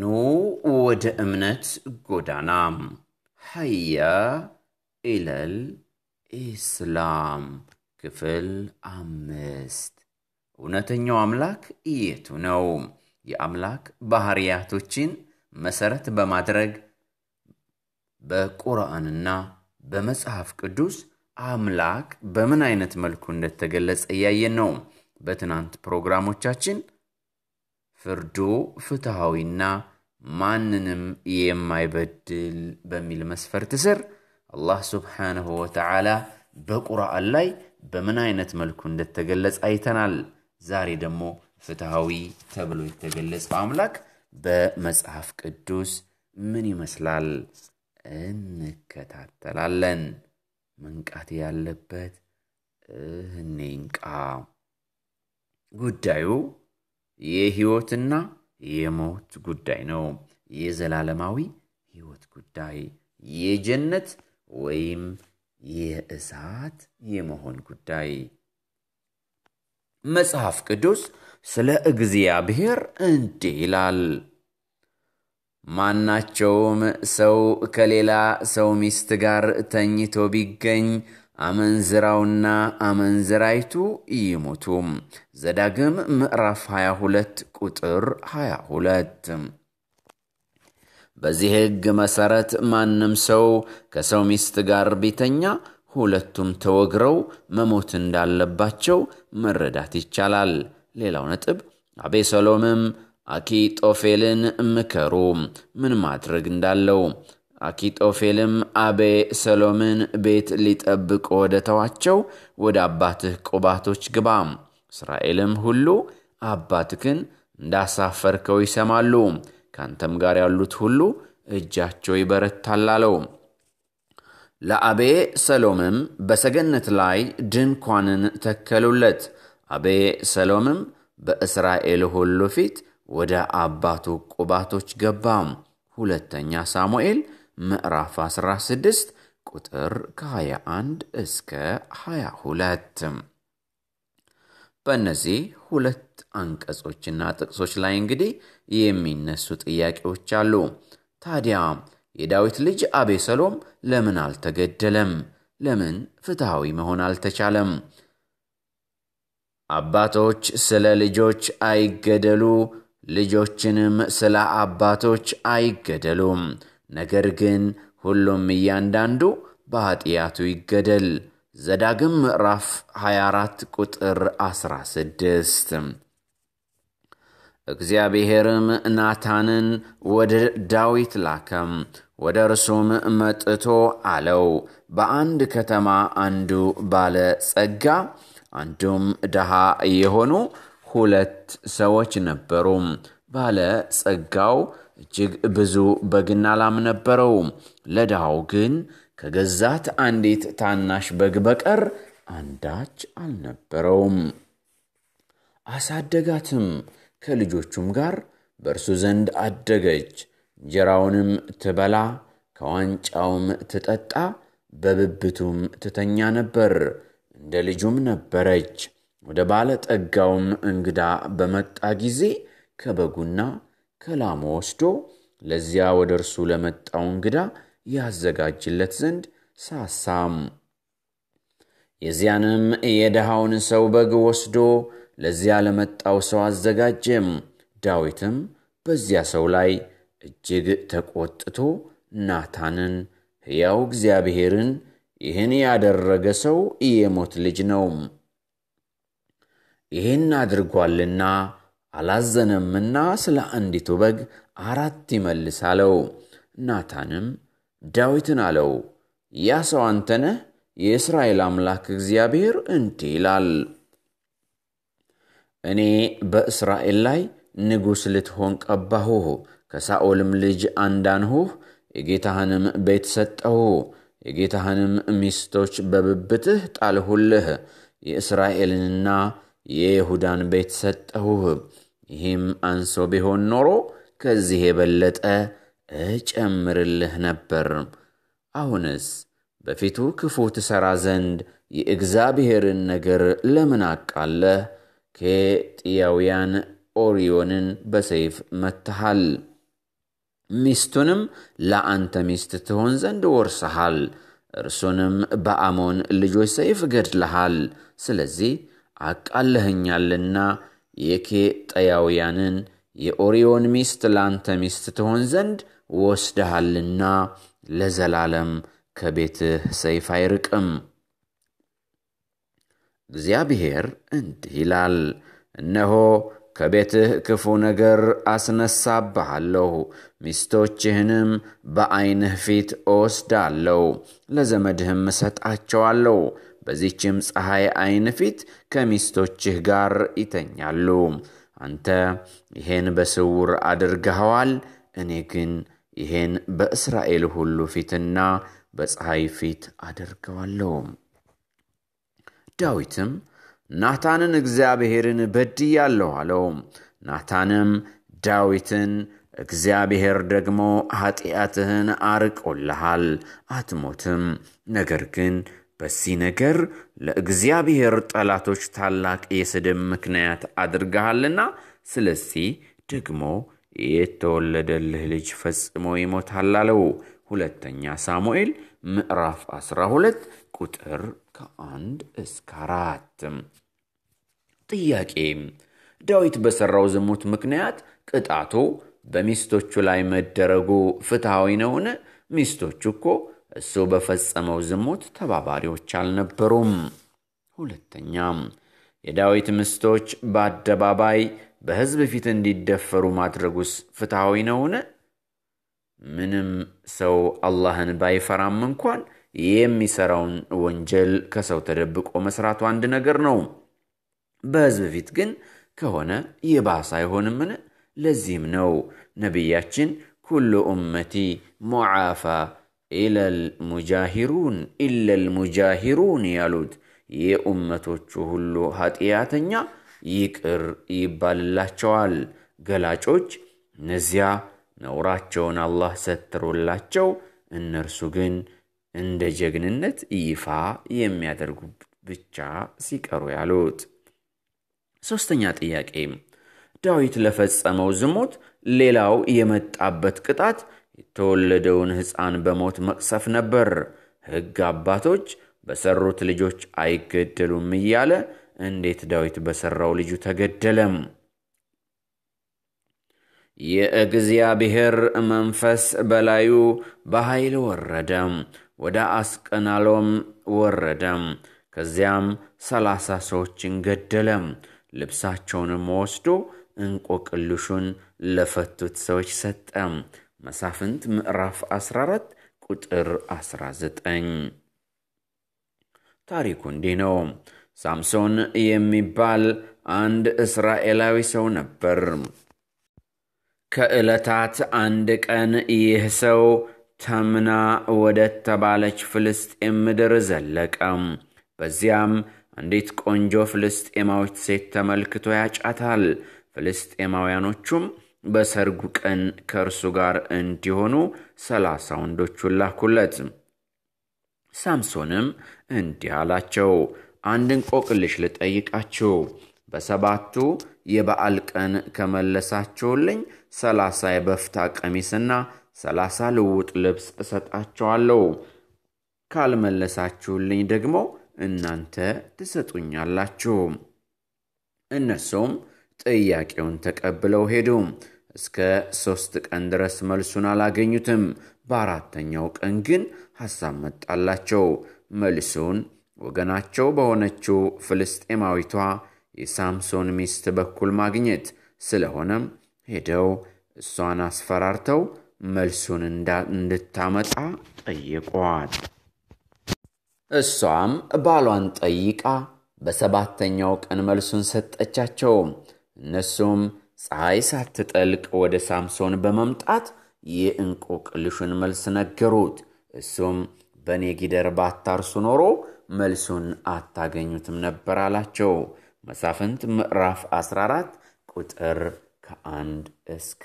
ኑ ወደ እምነት ጎዳና ሀያ ኢለል ኢስላም ክፍል አምስት እውነተኛው አምላክ የቱ ነው? የአምላክ ባህሪያቶችን መሰረት በማድረግ በቁርአንና በመጽሐፍ ቅዱስ አምላክ በምን አይነት መልኩ እንደተገለጸ እያየን ነው። በትናንት ፕሮግራሞቻችን ፍርዱ ፍትሐዊና ማንንም የማይበድል በሚል መስፈርት ስር አላህ ስብሓንሁ ወተዓላ በቁርአን ላይ በምን አይነት መልኩ እንደተገለጸ አይተናል። ዛሬ ደግሞ ፍትሐዊ ተብሎ የተገለጸው አምላክ በመጽሐፍ ቅዱስ ምን ይመስላል እንከታተላለን። መንቃት ያለበት እህኔ ይንቃ። ጉዳዩ የህይወትና የሞት ጉዳይ ነው። የዘላለማዊ ህይወት ጉዳይ፣ የጀነት ወይም የእሳት የመሆን ጉዳይ። መጽሐፍ ቅዱስ ስለ እግዚአብሔር እንዲህ ይላል፣ ማናቸውም ሰው ከሌላ ሰው ሚስት ጋር ተኝቶ ቢገኝ አመንዝራውና አመንዝራይቱ ይሞቱ። ዘዳግም ምዕራፍ 22 ቁጥር 22። በዚህ ሕግ መሠረት ማንም ሰው ከሰው ሚስት ጋር ቢተኛ ሁለቱም ተወግረው መሞት እንዳለባቸው መረዳት ይቻላል። ሌላው ነጥብ አቤሰሎምም አኪጦፌልን ምከሩ ምን ማድረግ እንዳለው አኪጦፌልም አቤ ሰሎምን ቤት ሊጠብቅ ወደ ተዋቸው ወደ አባትህ ቁባቶች ግባ እስራኤልም ሁሉ አባትክን እንዳሳፈርከው ይሰማሉ፣ ካንተም ጋር ያሉት ሁሉ እጃቸው ይበረታል አለው። ለአቤ ሰሎምም በሰገነት ላይ ድንኳንን ተከሉለት። አቤ ሰሎምም በእስራኤል ሁሉ ፊት ወደ አባቱ ቁባቶች ገባም። ሁለተኛ ሳሙኤል ምዕራፍ 16 ቁጥር ከ21 እስከ 22 በእነዚህ ሁለት አንቀጾችና ጥቅሶች ላይ እንግዲህ የሚነሱ ጥያቄዎች አሉ። ታዲያ የዳዊት ልጅ አቤሰሎም ለምን አልተገደለም? ለምን ፍትሐዊ መሆን አልተቻለም? አባቶች ስለ ልጆች አይገደሉ፣ ልጆችንም ስለ አባቶች አይገደሉም ነገር ግን ሁሉም እያንዳንዱ በኃጢአቱ ይገደል። ዘዳግም ምዕራፍ 24 ቁጥር 16። እግዚአብሔርም ናታንን ወደ ዳዊት ላከም። ወደ እርሱም መጥቶ አለው፣ በአንድ ከተማ አንዱ ባለ ጸጋ አንዱም ድሃ የሆኑ ሁለት ሰዎች ነበሩ። ባለ ጸጋው እጅግ ብዙ በግና ላም ነበረው ለድሃው ግን ከገዛት አንዲት ታናሽ በግ በቀር አንዳች አልነበረውም። አሳደጋትም፣ ከልጆቹም ጋር በእርሱ ዘንድ አደገች። እንጀራውንም ትበላ ከዋንጫውም ትጠጣ፣ በብብቱም ትተኛ ነበር፣ እንደ ልጁም ነበረች። ወደ ባለጠጋውም እንግዳ በመጣ ጊዜ ከበጉና ከላሙ ወስዶ ለዚያ ወደ እርሱ ለመጣው እንግዳ ያዘጋጅለት ዘንድ ሳሳም። የዚያንም የድሃውን ሰው በግ ወስዶ ለዚያ ለመጣው ሰው አዘጋጀም። ዳዊትም በዚያ ሰው ላይ እጅግ ተቆጥቶ ናታንን ሕያው እግዚአብሔርን ይህን ያደረገ ሰው የሞት ልጅ ነው፣ ይህን አድርጓልና አላዘነምና ስለ አንዲቱ በግ አራት ይመልስ አለው። ናታንም ዳዊትን አለው፣ ያ ሰው አንተነህ የእስራኤል አምላክ እግዚአብሔር እንዲህ ይላል፣ እኔ በእስራኤል ላይ ንጉሥ ልትሆን ቀባሁህ፣ ከሳኦልም ልጅ አንዳንሁህ፣ የጌታህንም ቤት ሰጠሁ የጌታህንም ሚስቶች በብብትህ ጣልሁልህ፣ የእስራኤልንና የይሁዳን ቤት ሰጠሁህ። ይህም አንሶ ቢሆን ኖሮ ከዚህ የበለጠ እጨምርልህ ነበር። አሁንስ በፊቱ ክፉ ትሠራ ዘንድ የእግዚአብሔርን ነገር ለምን አቃለህ? ከጥያውያን ኦሪዮንን በሰይፍ መትሃል፣ ሚስቱንም ለአንተ ሚስት ትሆን ዘንድ ወርሰሃል፣ እርሱንም በአሞን ልጆች ሰይፍ ገድልሃል። ስለዚህ አቃለህኛልና የኬጠያውያንን የኦሪዮን ሚስት ላንተ ሚስት ትሆን ዘንድ ወስደሃልና ለዘላለም ከቤትህ ሰይፍ አይርቅም። እግዚአብሔር እንዲህ ይላል፣ እነሆ ከቤትህ ክፉ ነገር አስነሳብሃለሁ፣ ሚስቶችህንም በዐይንህ ፊት እወስዳለሁ፣ ለዘመድህም እሰጣቸዋለሁ በዚህችም ፀሐይ ዐይን ፊት ከሚስቶችህ ጋር ይተኛሉ። አንተ ይሄን በስውር አድርገኸዋል፣ እኔ ግን ይሄን በእስራኤል ሁሉ ፊትና በፀሐይ ፊት አድርገዋለሁ ዳዊትም ናታንን እግዚአብሔርን በድያለሁ አለው። ናታንም ዳዊትን እግዚአብሔር ደግሞ ኃጢአትህን አርቆልሃል፣ አትሞትም፣ ነገር ግን በዚህ ነገር ለእግዚአብሔር ጠላቶች ታላቅ የስድብ ምክንያት አድርገሃልና፣ ስለዚህ ደግሞ የተወለደልህ ልጅ ፈጽሞ ይሞታል አለው። ሁለተኛ ሳሙኤል ምዕራፍ 12 ቁጥር ከአንድ እስከ አራት ጥያቄ ዳዊት በሠራው ዝሙት ምክንያት ቅጣቱ በሚስቶቹ ላይ መደረጉ ፍትሐዊ ነውን? ሚስቶቹ እኮ እሱ በፈጸመው ዝሙት ተባባሪዎች አልነበሩም። ሁለተኛም የዳዊት ምስቶች በአደባባይ በሕዝብ ፊት እንዲደፈሩ ማድረጉስ ፍትሐዊ ነውን? ምንም ሰው አላህን ባይፈራም እንኳን የሚሰራውን ወንጀል ከሰው ተደብቆ መስራቱ አንድ ነገር ነው። በሕዝብ ፊት ግን ከሆነ የባሰ አይሆንምን? ለዚህም ነው ነቢያችን ኩሉ ኡመቲ ሙዓፋ ኢለል ሙጃሂሩን ኢለል ሙጃሂሩን ያሉት የኡመቶቹ ሁሉ ኃጢአተኛ ይቅር ይባልላቸዋል። ገላጮች እነዚያ ነውራቸውን አላህ ሰትሮላቸው፣ እነርሱ ግን እንደ ጀግንነት ይፋ የሚያደርጉ ብቻ ሲቀሩ ያሉት። ሶስተኛ ጥያቄ ዳዊት ለፈጸመው ዝሙት ሌላው የመጣበት ቅጣት የተወለደውን ሕፃን በሞት መቅሰፍ ነበር። ሕግ አባቶች በሠሩት ልጆች አይገደሉም እያለ እንዴት ዳዊት በሠራው ልጁ ተገደለም? የእግዚአብሔር መንፈስ በላዩ በኃይል ወረደም፣ ወደ አስቀናሎም ወረደም። ከዚያም ሰላሳ ሰዎችን ገደለም። ልብሳቸውንም ወስዶ እንቆቅልሹን ለፈቱት ሰዎች ሰጠም። መሳፍንት ምዕራፍ 14 ቁጥር 19። ታሪኩ እንዲህ ነው። ሳምሶን የሚባል አንድ እስራኤላዊ ሰው ነበር። ከዕለታት አንድ ቀን ይህ ሰው ተምና ወደ ተባለች ፍልስጤም ምድር ዘለቀ። በዚያም አንዲት ቆንጆ ፍልስጤማዎች ሴት ተመልክቶ ያጫታል። ፍልስጤማውያኖቹም በሰርጉ ቀን ከእርሱ ጋር እንዲሆኑ ሰላሳ ወንዶቹን ላኩለት። ሳምሶንም እንዲህ አላቸው፣ አንድን ቆቅልሽ ልጠይቃችሁ፣ በሰባቱ የበዓል ቀን ከመለሳችሁልኝ ሰላሳ የበፍታ ቀሚስና ሰላሳ ልውጥ ልብስ እሰጣቸዋለሁ ካልመለሳችሁልኝ ደግሞ እናንተ ትሰጡኛላችሁ። እነሱም ጥያቄውን ተቀብለው ሄዱ። እስከ ሦስት ቀን ድረስ መልሱን አላገኙትም። በአራተኛው ቀን ግን ሐሳብ መጣላቸው። መልሱን ወገናቸው በሆነችው ፍልስጤማዊቷ የሳምሶን ሚስት በኩል ማግኘት ስለሆነም ሄደው እሷን አስፈራርተው መልሱን እንድታመጣ ጠይቋል እሷም ባሏን ጠይቃ በሰባተኛው ቀን መልሱን ሰጠቻቸው። እነሱም ፀሐይ ሳትጠልቅ ወደ ሳምሶን በመምጣት የእንቆቅልሹን መልስ ነገሩት። እሱም በእኔ ጊደር ባታርሱ ኖሮ መልሱን አታገኙትም ነበር አላቸው። መሳፍንት ምዕራፍ 14 ቁጥር ከአንድ እስከ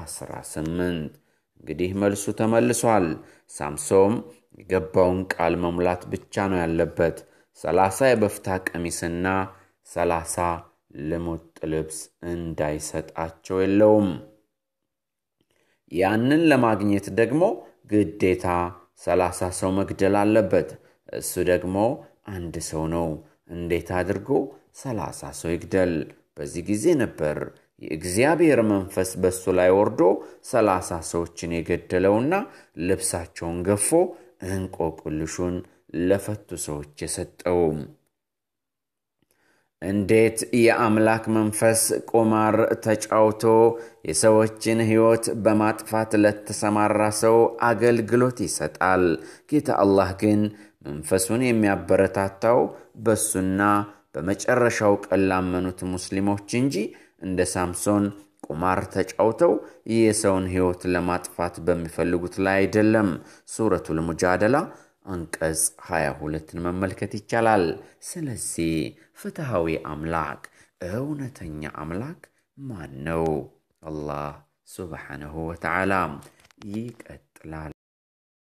18። እንግዲህ መልሱ ተመልሷል። ሳምሶም የገባውን ቃል መሙላት ብቻ ነው ያለበት። ሰላሳ የበፍታ ቀሚስና ሰላሳ ልሙጥ ልብስ እንዳይሰጣቸው የለውም። ያንን ለማግኘት ደግሞ ግዴታ ሰላሳ ሰው መግደል አለበት። እሱ ደግሞ አንድ ሰው ነው። እንዴት አድርጎ ሰላሳ ሰው ይግደል? በዚህ ጊዜ ነበር የእግዚአብሔር መንፈስ በእሱ ላይ ወርዶ ሰላሳ ሰዎችን የገደለውና ልብሳቸውን ገፎ እንቆቅልሹን ለፈቱ ሰዎች የሰጠው። እንዴት የአምላክ መንፈስ ቁማር ተጫውቶ የሰዎችን ሕይወት በማጥፋት ለተሰማራ ሰው አገልግሎት ይሰጣል። ጌታ አላህ ግን መንፈሱን የሚያበረታታው በሱና በመጨረሻው ቀን ላመኑት ሙስሊሞች እንጂ እንደ ሳምሶን ቁማር ተጫውተው የሰውን ሕይወት ለማጥፋት በሚፈልጉት ላይ አይደለም። ሱረቱል ሙጃደላ አንቀጽ 22ን መመልከት ይቻላል። ስለዚህ ፍትሐዊ አምላክ እውነተኛ አምላክ ማን ነው? አላህ ሱብሓነሁ ወተዓላ ይቀጥላል።